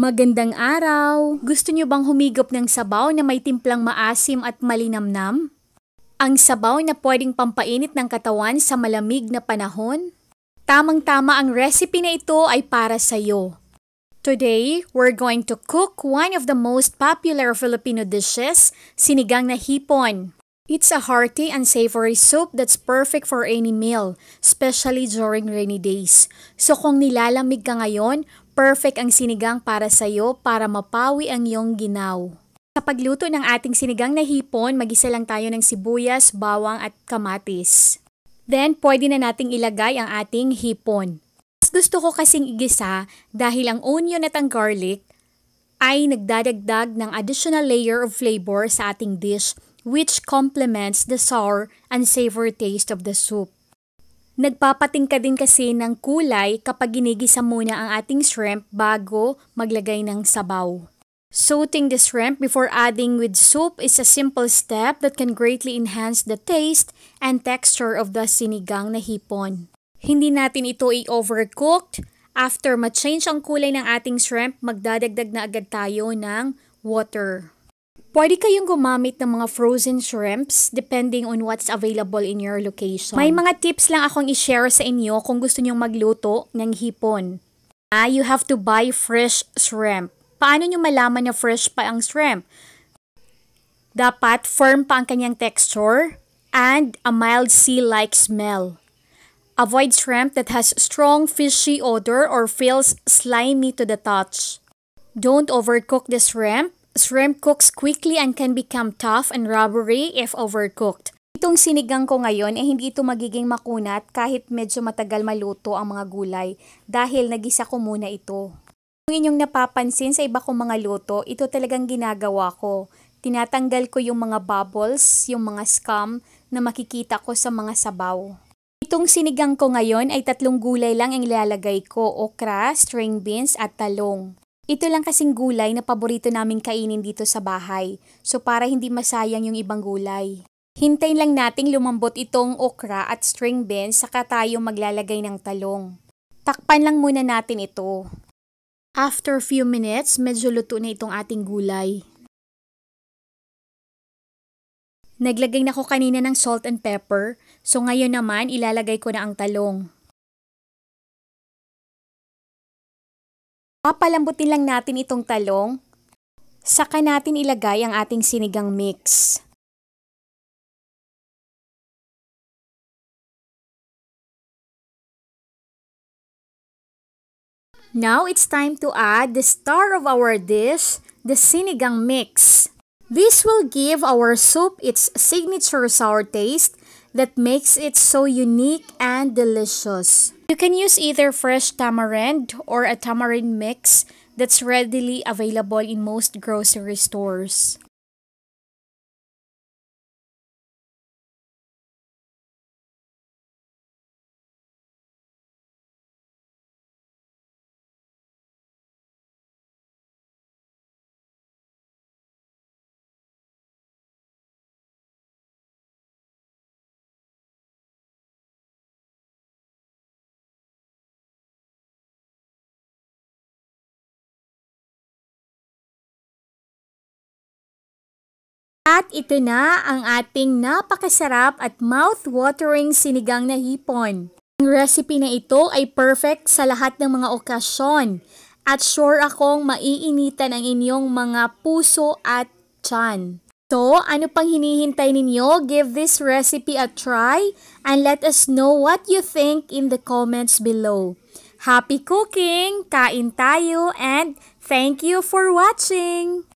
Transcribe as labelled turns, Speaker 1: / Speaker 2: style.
Speaker 1: Magandang araw! Gusto niyo bang humigop ng sabaw na may timplang maasim at malinamnam? Ang sabaw na pwedeng pampainit ng katawan sa malamig na panahon? Tamang-tama ang recipe na ito ay para sa iyo. Today, we're going to cook one of the most popular Filipino dishes, sinigang na hipon. It's a hearty and savory soup that's perfect for any meal, especially during rainy days. So kung nilalamig ka ngayon, Perfect ang sinigang para sa iyo para mapawi ang iyong ginaw. Sa pagluto ng ating sinigang na hipon, mag-isa lang tayo ng sibuyas, bawang at kamatis. Then, pwede na nating ilagay ang ating hipon. Mas gusto ko kasing igisa dahil ang onion at ang garlic ay nagdadagdag ng additional layer of flavor sa ating dish which complements the sour and savory taste of the soup. Nagpapating ka din kasi ng kulay kapag ginigisa muna ang ating shrimp bago maglagay ng sabaw. Soaking the shrimp before adding with soup is a simple step that can greatly enhance the taste and texture of the sinigang na hipon. Hindi natin ito i-overcooked. After ma-change ang kulay ng ating shrimp, magdadagdag na agad tayo ng water. Pwede kayong gumamit ng mga frozen shrimps depending on what's available in your location. May mga tips lang akong i-share sa inyo kung gusto nyong magluto ng hipon. Ah, you have to buy fresh shrimp. Paano nyo malaman na fresh pa ang shrimp? Dapat firm pa ang kanyang texture and a mild sea-like smell. Avoid shrimp that has strong fishy odor or feels slimy to the touch. Don't overcook the shrimp Shrimp cooks quickly and can become tough and rubbery if overcooked. Itong sinigang ko ngayon ay eh, hindi ito magiging makunat kahit medyo matagal maluto ang mga gulay dahil nagisa ko muna ito. Kung inyong napapansin sa iba kong mga luto, ito talagang ginagawa ko. Tinatanggal ko yung mga bubbles, yung mga scum na makikita ko sa mga sabaw. Itong sinigang ko ngayon ay tatlong gulay lang ang ilalagay ko, okra, string beans at talong. Ito lang kasing gulay na paborito naming kainin dito sa bahay, so para hindi masayang yung ibang gulay. Hintayin lang nating lumambot itong okra at string beans saka tayo maglalagay ng talong. Takpan lang muna natin ito. After
Speaker 2: few minutes, medyo luto na itong ating gulay. Naglagay na ko kanina ng salt and pepper, so ngayon naman ilalagay ko na ang talong. Papalambutin lang natin itong talong. Saka natin ilagay ang ating sinigang mix. Now it's time to add the
Speaker 1: star of our dish, the sinigang mix. This will give our soup its signature sour taste that makes it so unique and delicious. You can use either fresh tamarind or a tamarind mix that's readily available in most grocery stores. At ito na ang ating napakasarap at mouth-watering sinigang na hipon. Ang recipe na ito ay perfect sa lahat ng mga okasyon at sure akong maiinitan ang inyong mga puso at tiyan. So, ano pang hinihintay ninyo? Give this recipe a try and let us know what you think in the comments below. Happy cooking! Kain tayo and
Speaker 2: thank you for watching!